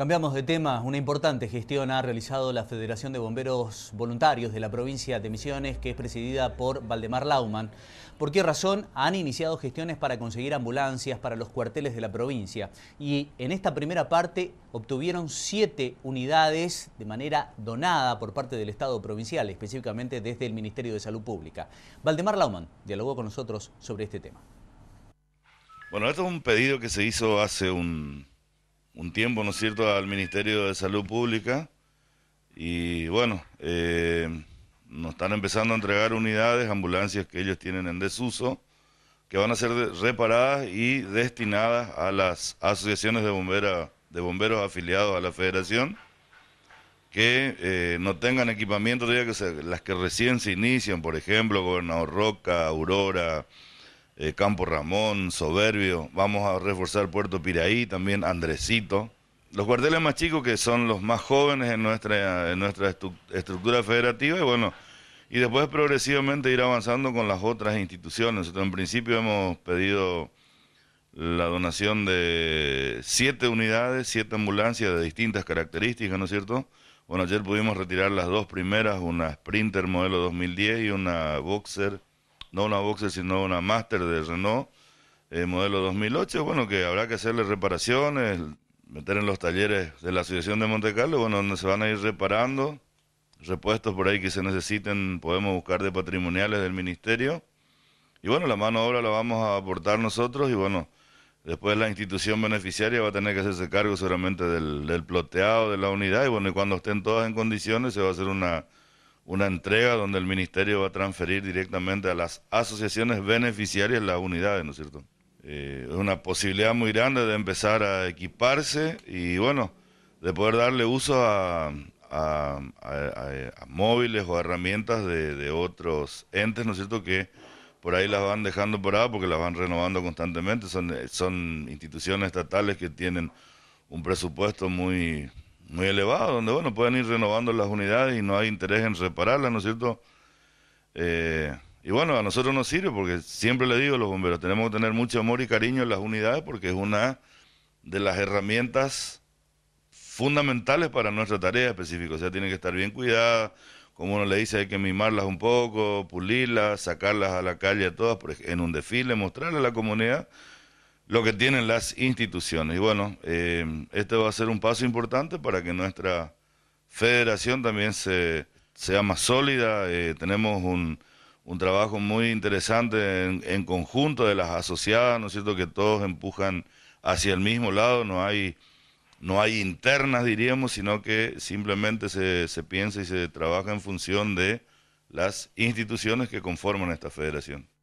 Cambiamos de tema. Una importante gestión ha realizado la Federación de Bomberos Voluntarios de la provincia de Misiones, que es presidida por Valdemar Lauman. ¿Por qué razón han iniciado gestiones para conseguir ambulancias para los cuarteles de la provincia? Y en esta primera parte obtuvieron siete unidades de manera donada por parte del Estado provincial, específicamente desde el Ministerio de Salud Pública. Valdemar Lauman dialogó con nosotros sobre este tema. Bueno, esto es un pedido que se hizo hace un un tiempo, ¿no es cierto?, al Ministerio de Salud Pública y bueno, eh, nos están empezando a entregar unidades, ambulancias que ellos tienen en desuso, que van a ser reparadas y destinadas a las asociaciones de, de bomberos afiliados a la federación que eh, no tengan equipamiento diga que las que recién se inician, por ejemplo, Gobernador Roca, Aurora, eh, Campo Ramón, Soberbio, vamos a reforzar Puerto Piraí, también Andresito. Los cuarteles más chicos que son los más jóvenes en nuestra, en nuestra estructura federativa y bueno, y después progresivamente ir avanzando con las otras instituciones. en principio hemos pedido la donación de siete unidades, siete ambulancias de distintas características, ¿no es cierto? Bueno, ayer pudimos retirar las dos primeras, una Sprinter modelo 2010 y una Boxer no una boxer sino una master de Renault eh, modelo 2008, bueno, que habrá que hacerle reparaciones, meter en los talleres de la Asociación de Monte Carlo, bueno, donde se van a ir reparando, repuestos por ahí que se necesiten, podemos buscar de patrimoniales del ministerio. Y bueno, la mano de obra la vamos a aportar nosotros y bueno, después la institución beneficiaria va a tener que hacerse cargo solamente del, del ploteado de la unidad y bueno, y cuando estén todas en condiciones se va a hacer una una entrega donde el ministerio va a transferir directamente a las asociaciones beneficiarias las unidades, ¿no es cierto? Eh, es una posibilidad muy grande de empezar a equiparse y bueno, de poder darle uso a, móviles o herramientas de, otros entes, ¿no es cierto? Que por ahí las van dejando paradas porque las van renovando constantemente. Son, son instituciones estatales que tienen un presupuesto muy, muy elevado, donde bueno, pueden ir renovando las unidades y no hay interés en repararlas, ¿no es cierto? Eh, y bueno, a nosotros nos sirve porque siempre le digo a los bomberos, tenemos que tener mucho amor y cariño en las unidades porque es una de las herramientas fundamentales para nuestra tarea específica. O sea, tienen que estar bien cuidadas, como uno le dice, hay que mimarlas un poco, pulirlas, sacarlas a la calle a todas en un desfile, mostrarle a la comunidad lo que tienen las instituciones. Y bueno, eh, este va a ser un paso importante para que nuestra federación también se, sea más sólida. Eh, tenemos un, un, trabajo muy interesante en, en, conjunto de las asociadas, ¿no es cierto? Que todos empujan hacia el mismo lado, no hay, no hay internas, diríamos, sino que simplemente se, se piensa y se trabaja en función de las instituciones que conforman esta federación.